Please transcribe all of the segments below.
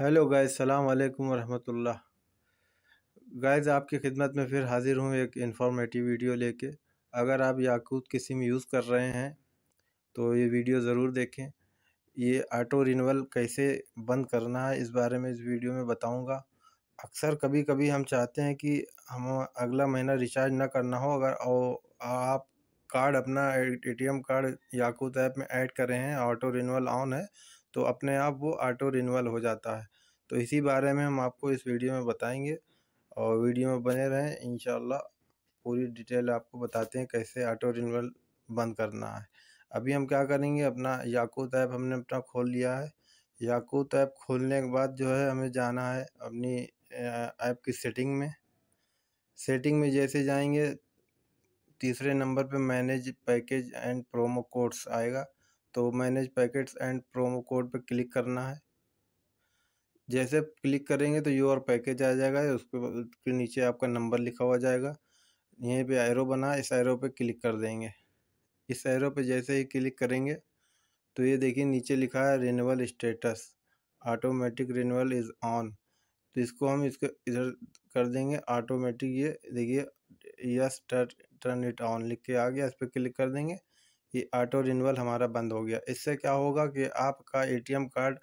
hello guys सलाम वालेकुम वरहमतुल्लाह guys आपकी खिदमत में फिर हाज़िर हूँ एक इन्फॉर्मेटिव वीडियो लेके अगर आप याकूत में यूज़ कर रहे हैं तो ये वीडियो ज़रूर देखें ये ऑटो रिनवल कैसे बंद करना है इस बारे में इस वीडियो में बताऊंगा अक्सर कभी कभी हम चाहते हैं कि हम अगला महीना रिचार्ज ना करना हो अगर आप कार्ड अपना ए कार्ड याकूत ऐप में ऐड करें हैं ऑटो रिनवल ऑन है तो अपने आप वो ऑटो रिन्यूअल हो जाता है तो इसी बारे में हम आपको इस वीडियो में बताएंगे और वीडियो में बने रहें इन पूरी डिटेल आपको बताते हैं कैसे ऑटो रिन्यूअल बंद करना है अभी हम क्या करेंगे अपना याकूत ऐप हमने अपना खोल लिया है याकूत ऐप खोलने के बाद जो है हमें जाना है अपनी ऐप की सेटिंग में सेटिंग में जैसे जाएंगे तीसरे नंबर पे manage package and promo codes आएगा तो manage packets and promo code पर क्लिक करना है जैसे क्लिक करेंगे तो योर पैकेज आ जाएगा उसके उसके नीचे आपका नंबर लिखा हुआ जाएगा यहीं पे एरो बना इस एरो पे क्लिक कर देंगे इस एरो पे जैसे ही क्लिक करेंगे तो ये देखिए नीचे लिखा है renewal status automatic renewal is on तो इसको हम इसको इधर कर देंगे ऑटोमेटिक ये देखिए यस टर्न इट ऑन लिख के आ गया इस पर क्लिक कर देंगे ये ऑटो रिनवल हमारा बंद हो गया इससे क्या होगा कि आपका एटीएम कार्ड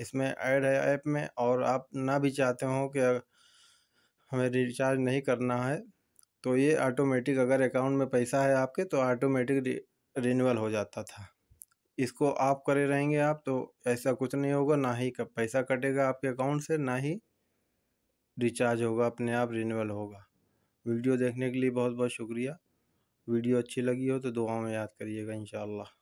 इसमें ऐड है ऐप में और आप ना भी चाहते हो कि हमें रिचार्ज नहीं करना है तो ये ऑटोमेटिक अगर अकाउंट में पैसा है आपके तो ऑटोमेटिक रिनवल हो जाता था इसको आप करे रहेंगे आप तो ऐसा कुछ नहीं होगा ना ही पैसा कटेगा आपके अकाउंट से ना ही रिचार्ज होगा अपने आप रिनवल होगा वीडियो देखने के लिए बहुत बहुत शुक्रिया वीडियो अच्छी लगी हो तो दुआ में याद करिएगा इंशाल्लाह